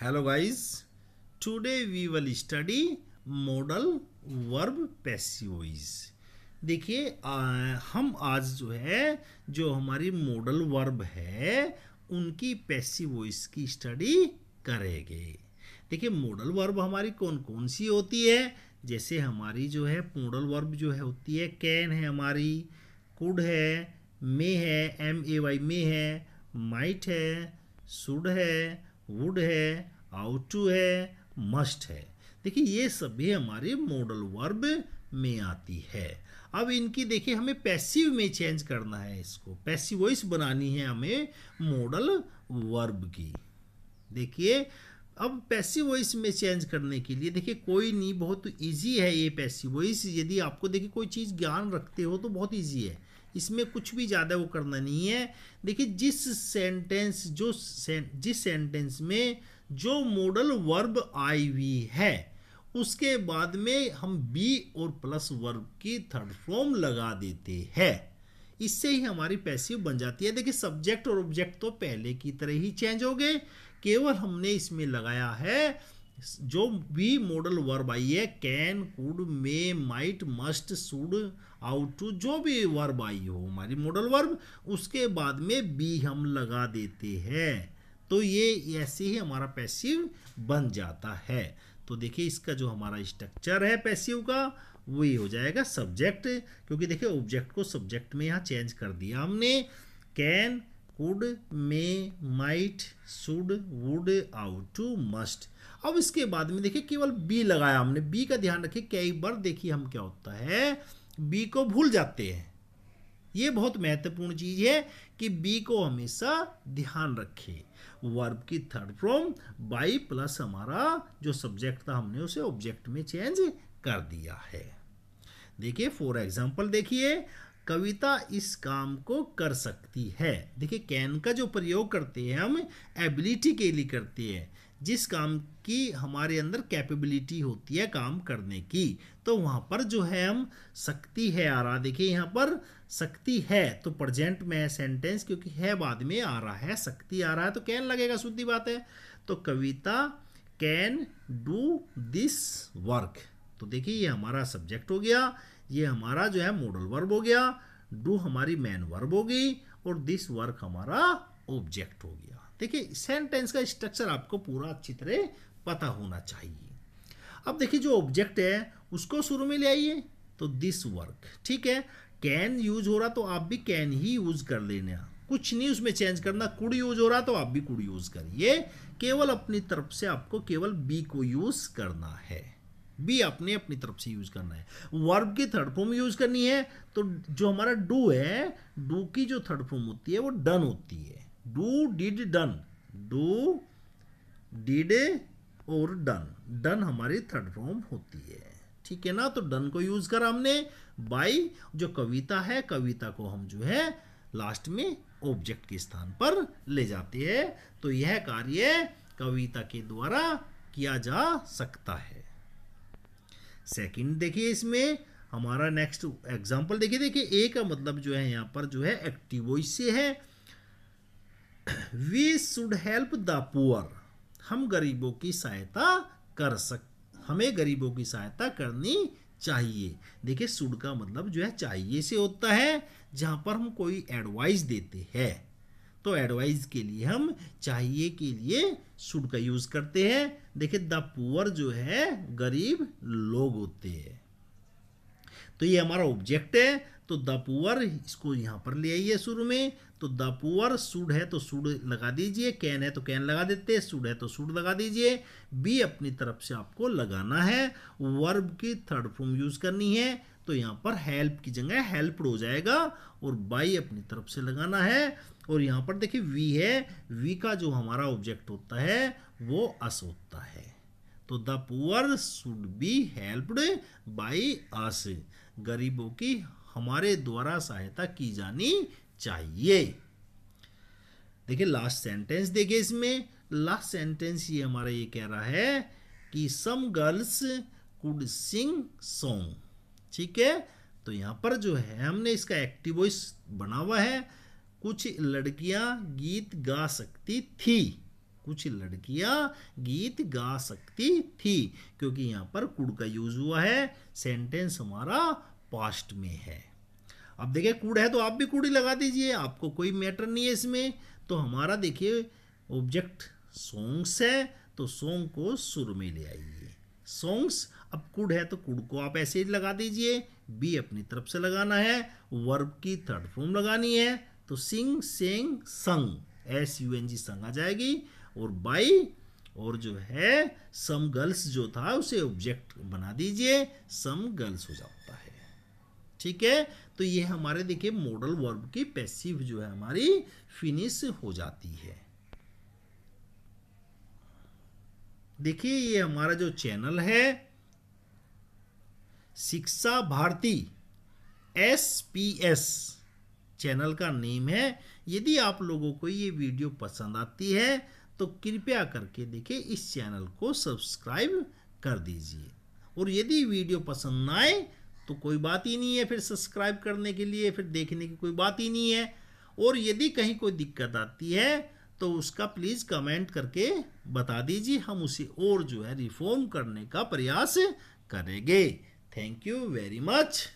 hello guys today we will study modal verb passive देखिए हम आज जो है जो हमारी मॉडल वर्ब है उनकी पैसिव की स्टडी करेंगे देखिए मॉडल वर्ब हमारी कौन कौन सी होती है जैसे हमारी जो है मॉडल वर्ब जो है होती है कैन है हमारी कुड है मे है एम ए वाई मे है माइट है सुड है वुड है आउट टू है मस्ट है देखिए ये सभी हमारे मॉडल वर्ब में आती है अब इनकी देखिए हमें पैसिव में चेंज करना है इसको पैसिव वॉइस बनानी है हमें मॉडल वर्ब की देखिए अब पैसिव वॉइस में चेंज करने के लिए देखिए कोई नहीं बहुत इजी है ये पैसिव वॉइस यदि आपको देखिए कोई चीज़ ज्ञान रखते हो तो बहुत इजी है इसमें कुछ भी ज़्यादा वो करना नहीं है देखिए जिस सेंटेंस जो सें, जिस सेंटेंस में जो मॉडल वर्ब आई हुई है उसके बाद में हम बी और प्लस वर्ब की थर्ड फॉर्म लगा देते हैं इससे ही हमारी पैसिव बन जाती है देखिए सब्जेक्ट और ऑब्जेक्ट तो पहले की तरह ही चेंज हो गए केवल हमने इसमें लगाया है जो भी मॉडल वर्ब आई है can could may might must should ought to जो भी वर्ब आई हो हमारी मॉडल वर्ब उसके बाद में बी हम लगा देते हैं तो ये ऐसे ही हमारा पैसिव बन जाता है तो देखिए इसका जो हमारा स्ट्रक्चर है पैसिव का वही हो जाएगा सब्जेक्ट क्योंकि देखिए ऑब्जेक्ट को सब्जेक्ट में यहाँ चेंज कर दिया हमने can could may might should would ought to must अब इसके बाद में देखिए केवल बी लगाया हमने बी का ध्यान रखिए कई बार देखिए हम क्या होता है बी को भूल जाते हैं ये बहुत महत्वपूर्ण चीज है कि बी को हमेशा ध्यान रखें वर्ब की थर्ड फॉर्म बाई प्लस हमारा जो सब्जेक्ट था हमने उसे ऑब्जेक्ट में चेंज कर दिया है देखिए फॉर एग्जाम्पल देखिए कविता इस काम को कर सकती है देखिए कैन का जो प्रयोग करते हैं हम एबिलिटी के लिए करते हैं जिस काम की हमारे अंदर कैपेबिलिटी होती है काम करने की तो वहाँ पर जो है हम शक्ति है आ रहा देखिए यहाँ पर शक्ति है तो प्रजेंट में है सेंटेंस क्योंकि है बाद में आ रहा है शक्ति आ रहा है तो कैन लगेगा शुद्धि बात है तो Kavita can do this work तो देखिए ये हमारा सब्जेक्ट हो गया ये हमारा जो है मॉडल वर्ब हो गया डू हमारी मैन वर्ब होगी और दिस वर्क हमारा ऑब्जेक्ट हो गया देखिए सेंटेंस का स्ट्रक्चर आपको पूरा अच्छी तरह पता होना चाहिए अब देखिए जो ऑब्जेक्ट है उसको शुरू में ले आइए तो दिस वर्क ठीक है कैन यूज हो रहा तो आप भी कैन ही यूज कर लेना कुछ नहीं उसमें चेंज करना कुड यूज हो रहा तो आप भी कुड यूज करिए केवल अपनी तरफ से आपको केवल बी को यूज करना है बी अपने अपनी तरफ से यूज करना है वर्ब की थर्ड फॉर्म यूज करनी है तो जो हमारा डू है डू की जो थर्ड फॉर्म होती है वो डन होती है do did done do did और डन डन हमारी थर्ड फॉर्म होती है ठीक है ना तो डन को यूज करा हमने बाई जो कविता है कविता को हम जो है लास्ट में ऑब्जेक्ट के स्थान पर ले जाते हैं तो यह कार्य कविता के द्वारा किया जा सकता है सेकंड देखिए इसमें हमारा नेक्स्ट एग्जांपल देखिए देखिए ए का मतलब जो है यहाँ पर जो है एक्टिव से है we should help the poor हम गरीबों की सहायता कर सक हमें गरीबों की सहायता करनी चाहिए देखिए सुड का मतलब जो है चाहिए से होता है जहाँ पर हम कोई एडवाइस देते हैं तो एडवाइस के लिए हम चाहिए के लिए सुड का यूज़ करते हैं देखिए द पुअर जो है गरीब लोग होते हैं तो ये हमारा ऑब्जेक्ट है तो द पुअर इसको यहाँ पर ले आइए शुरू में तो द पुअर सूड है तो सूड लगा दीजिए कैन है तो कैन लगा देते सूड है तो सूड लगा दीजिए बी अपनी तरफ से आपको लगाना है वर्ब की थर्ड फॉर्म यूज़ करनी है तो यहाँ पर हेल्प की जगह हेल्प्ड हो जाएगा और बाई अपनी तरफ से लगाना है और यहाँ पर देखिए वी है वी का जो हमारा ऑब्जेक्ट होता है वो अस होता है तो the poor should be helped by us गरीबों की हमारे द्वारा सहायता की जानी चाहिए देखिए लास्ट सेंटेंस देखिए इसमें लास्ट सेंटेंस ये हमारा ये कह रहा है कि some girls could sing song ठीक है तो यहाँ पर जो है हमने इसका एक्टिव वॉइस बना हुआ है कुछ लड़कियाँ गीत गा सकती थी कुछ लड़कियाँ गीत गा सकती थी क्योंकि यहाँ पर कुड़ का यूज हुआ है सेंटेंस हमारा पास्ट में है अब देखिए कूड़ है तो आप भी कूड़ी लगा दीजिए आपको कोई मैटर नहीं है इसमें तो हमारा देखिए ऑब्जेक्ट सॉन्ग्स है तो सॉन्ग को सुर में ले आइए सॉन्ग्स अब कुड है तो कुड को आप ऐसे ही लगा दीजिए बी अपनी तरफ से लगाना है वर्ब की थर्ड फॉर्म लगानी है तो सिंग सेंग संग एस यू एन जी संग आ जाएगी और बाई और जो है सम गर्ल्स जो था उसे ऑब्जेक्ट बना दीजिए सम गर्ल्स हो जाता है ठीक है तो ये हमारे देखिए मॉडल वर्ब की पैसिव जो है हमारी फिनिश हो जाती है देखिए ये हमारा जो चैनल है Shiksha Bharati S P S channel का नेम है यदि आप लोगों को ये वीडियो पसंद आती है तो कृपया करके देखिए इस चैनल को सब्सक्राइब कर दीजिए और यदि वीडियो पसंद ना आए तो कोई बात ही नहीं है फिर सब्सक्राइब करने के लिए फिर देखने की कोई बात ही नहीं है और यदि कहीं कोई दिक्कत आती है तो उसका प्लीज़ कमेंट करके बता दीजिए हम उसे और जो है रिफॉर्म करने का प्रयास करेंगे थैंक यू वेरी मच